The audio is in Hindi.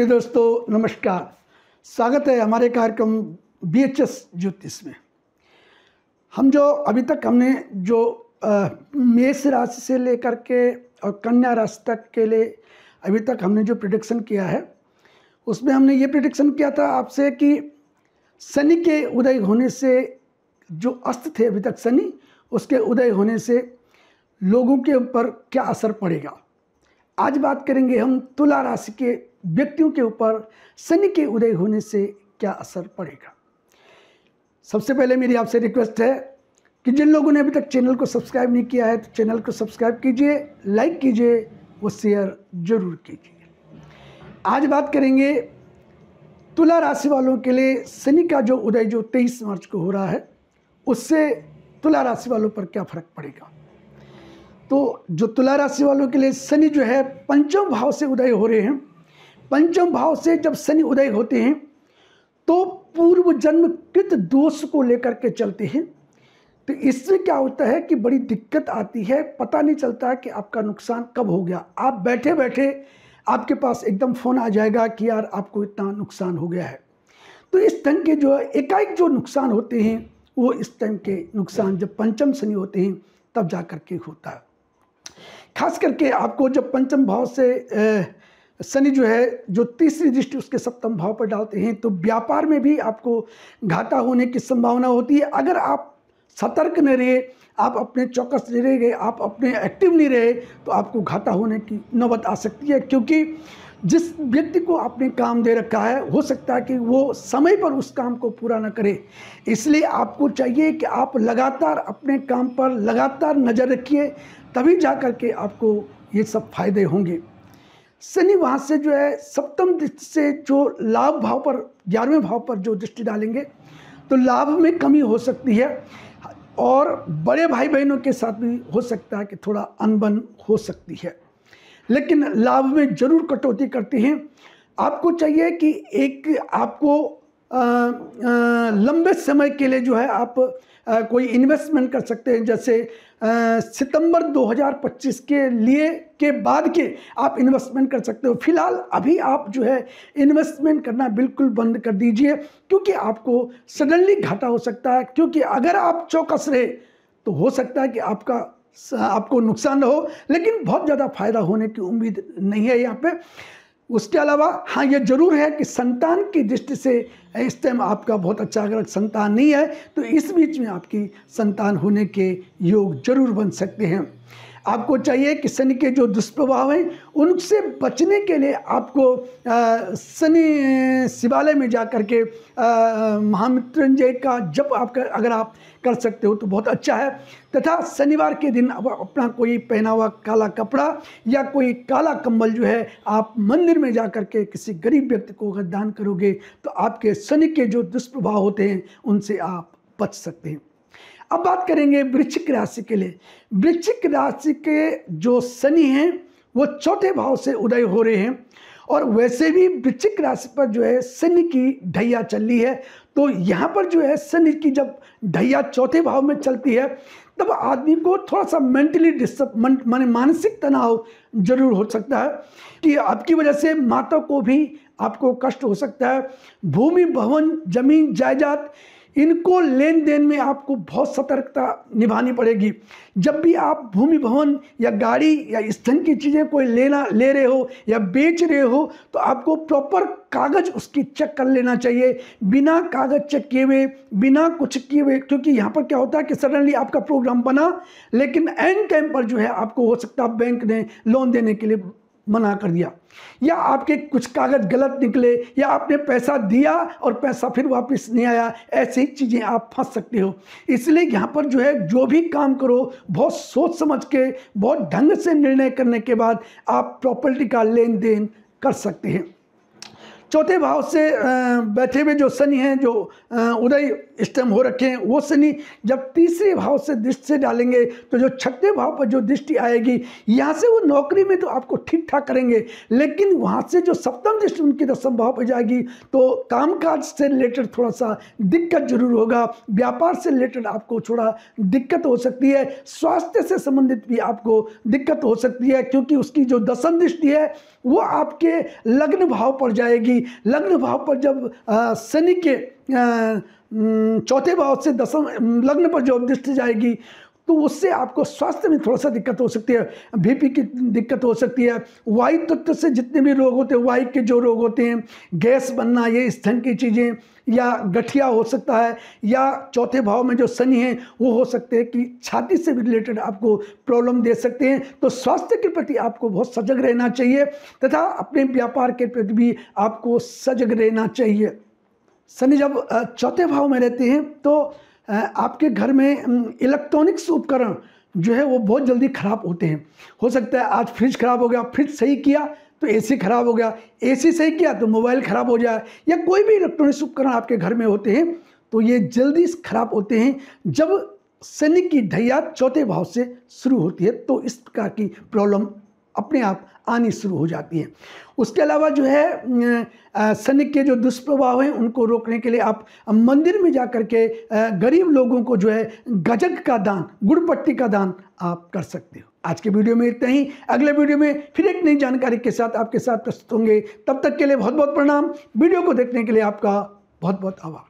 प्रिय दोस्तों नमस्कार स्वागत है हमारे कार्यक्रम बी एच एस ज्योतिष में हम जो अभी तक हमने जो मेष राशि से लेकर के और कन्या राशि तक के लिए अभी तक हमने जो प्रिडिक्शन किया है उसमें हमने ये प्रिडिक्शन किया था आपसे कि शनि के उदय होने से जो अस्त थे अभी तक शनि उसके उदय होने से लोगों के ऊपर क्या असर पड़ेगा आज बात करेंगे हम तुला राशि के व्यक्तियों के ऊपर शनि के उदय होने से क्या असर पड़ेगा सबसे पहले मेरी आपसे रिक्वेस्ट है कि जिन लोगों ने अभी तक चैनल को सब्सक्राइब नहीं किया है तो चैनल को सब्सक्राइब कीजिए लाइक कीजिए और शेयर जरूर कीजिए आज बात करेंगे तुला राशि वालों के लिए शनि का जो उदय जो 23 मार्च को हो रहा है उससे तुला राशि वालों पर क्या फर्क पड़ेगा तो जो तुला राशि वालों के लिए शनि जो है पंचम भाव से उदय हो रहे हैं पंचम भाव से जब शनि उदय होते हैं तो पूर्व जन्म कृत दोष को लेकर के चलते हैं तो इससे क्या होता है कि बड़ी दिक्कत आती है पता नहीं चलता कि आपका नुकसान कब हो गया आप बैठे बैठे आपके पास एकदम फ़ोन आ जाएगा कि यार आपको इतना नुकसान हो गया है तो इस ढंग के जो है एकाएक जो नुकसान होते हैं वो इस टाइम के नुकसान जब पंचम शनि होते हैं तब जा कर के होता है खास करके आपको जब पंचम भाव से ए, शनि जो है जो तीसरी दृष्टि उसके सप्तम भाव पर डालते हैं तो व्यापार में भी आपको घाटा होने की संभावना होती है अगर आप सतर्क नहीं रहे आप अपने चौकस नहीं रह गए आप अपने एक्टिव नहीं रहे तो आपको घाटा होने की नौबत आ सकती है क्योंकि जिस व्यक्ति को आपने काम दे रखा है हो सकता है कि वो समय पर उस काम को पूरा ना करे इसलिए आपको चाहिए कि आप लगातार अपने काम पर लगातार नज़र रखिए तभी जा कर के आपको ये सब फायदे होंगे शनि वहाँ से जो है सप्तम दृष्टि से जो लाभ भाव पर ग्यारहवें भाव पर जो दृष्टि डालेंगे तो लाभ में कमी हो सकती है और बड़े भाई बहनों के साथ भी हो सकता है कि थोड़ा अनबन हो सकती है लेकिन लाभ में जरूर कटौती करती हैं आपको चाहिए कि एक आपको लंबे समय के लिए जो है आप आ, कोई इन्वेस्टमेंट कर सकते हैं जैसे आ, सितंबर 2025 के लिए के बाद के आप इन्वेस्टमेंट कर सकते हो फिलहाल अभी आप जो है इन्वेस्टमेंट करना बिल्कुल बंद कर दीजिए क्योंकि आपको सडनली घाटा हो सकता है क्योंकि अगर आप चौकस रहे तो हो सकता है कि आपका आपको नुकसान हो लेकिन बहुत ज़्यादा फायदा होने की उम्मीद नहीं है यहाँ पर उसके अलावा हाँ ये जरूर है कि संतान की दृष्टि से इस टाइम आपका बहुत अच्छा अगर संतान नहीं है तो इस बीच में आपकी संतान होने के योग जरूर बन सकते हैं आपको चाहिए कि शनि के जो दुष्प्रभाव हैं उनसे बचने के लिए आपको शनि शिवालय में जा कर के महामृत्युंजय का जप आप कर, अगर आप कर सकते हो तो बहुत अच्छा है तथा शनिवार के दिन अपना कोई पहना हुआ काला कपड़ा या कोई काला कंबल जो है आप मंदिर में जा कर के किसी गरीब व्यक्ति को अगर दान करोगे तो आपके शनि के जो दुष्प्रभाव होते हैं उनसे आप बच सकते हैं अब बात करेंगे वृश्चिक राशि के लिए वृश्चिक राशि के जो शनि हैं वो चौथे भाव से उदय हो रहे हैं और वैसे भी वृश्चिक राशि पर जो है शनि की ढैया चल रही है तो यहाँ पर जो है शनि की जब ढैया चौथे भाव में चलती है तब आदमी को थोड़ा सा मेंटली डिस्टर्ब मन माने मानसिक तनाव जरूर हो सकता है कि आपकी वजह से माता को भी आपको कष्ट हो सकता है भूमि भवन जमीन जायदाद इनको लेन देन में आपको बहुत सतर्कता निभानी पड़ेगी जब भी आप भूमि भवन या गाड़ी या इस की चीज़ें कोई लेना ले रहे हो या बेच रहे हो तो आपको प्रॉपर कागज़ उसकी चेक कर लेना चाहिए बिना कागज़ चेक किए हुए बिना कुछ किए हुए क्योंकि यहाँ पर क्या होता है कि सडनली आपका प्रोग्राम बना लेकिन एंड टाइम पर जो है आपको हो सकता है बैंक ने लोन देने के लिए मना कर दिया या आपके कुछ कागज़ गलत निकले या आपने पैसा दिया और पैसा फिर वापस नहीं आया ऐसी चीज़ें आप फंस सकते हो इसलिए यहाँ पर जो है जो भी काम करो बहुत सोच समझ के बहुत ढंग से निर्णय करने के बाद आप प्रॉपर्टी का लेन देन कर सकते हैं चौथे भाव से बैठे हुए जो शनि हैं जो उदय स्टम हो रखे हैं वो शनि जब तीसरे भाव से दृष्टि से डालेंगे तो जो छठे भाव पर जो दृष्टि आएगी यहाँ से वो नौकरी में तो आपको ठीक ठाक करेंगे लेकिन वहाँ से जो सप्तम दृष्टि उनकी दसम भाव पर जाएगी तो काम काज से रिलेटेड थोड़ा सा दिक्कत जरूर होगा व्यापार से रिलेटेड आपको थोड़ा दिक्कत हो सकती है स्वास्थ्य से संबंधित भी आपको दिक्कत हो सकती है क्योंकि उसकी जो दसम दृष्टि है वो आपके लग्न भाव पर जाएगी लग्न भाव पर जब शनि के चौथे भाव से दसम लग्न पर जो दृष्टि जाएगी तो उससे आपको स्वास्थ्य में थोड़ा सा दिक्कत हो सकती है बीपी की दिक्कत हो सकती है वायु तत्व से जितने भी रोग होते हैं वायु के जो रोग होते हैं गैस बनना ये स्थन की चीज़ें या गठिया हो सकता है या चौथे भाव में जो शनि है वो हो सकते हैं कि छाती से भी रिलेटेड आपको प्रॉब्लम दे सकते हैं तो स्वास्थ्य के प्रति आपको बहुत सजग रहना चाहिए तथा अपने व्यापार के प्रति भी आपको सजग रहना चाहिए शनि जब चौथे भाव में रहते हैं तो आपके घर में इलेक्ट्रॉनिक्स उपकरण जो है वो बहुत जल्दी ख़राब होते हैं हो सकता है आज फ्रिज ख़राब हो गया फ्रिज सही किया तो एसी ख़राब हो गया एसी सही किया तो मोबाइल ख़राब हो जाए या कोई भी इलेक्ट्रॉनिक्स उपकरण आपके घर में होते हैं तो ये जल्दी ख़राब होते हैं जब सैनिक की ढैया चौथे भाव से शुरू होती है तो इस प्रकार की प्रॉब्लम अपने आप आनी शुरू हो जाती है उसके अलावा जो है शनि के जो दुष्प्रभाव हैं उनको रोकने के लिए आप मंदिर में जा कर के गरीब लोगों को जो है गजक का दान गुड़पट्टी का दान आप कर सकते हो आज के वीडियो में इतना ही अगले वीडियो में फिर एक नई जानकारी के साथ आपके साथ प्रस्तुत होंगे तब तक के लिए बहुत बहुत प्रणाम वीडियो को देखने के लिए आपका बहुत बहुत आभार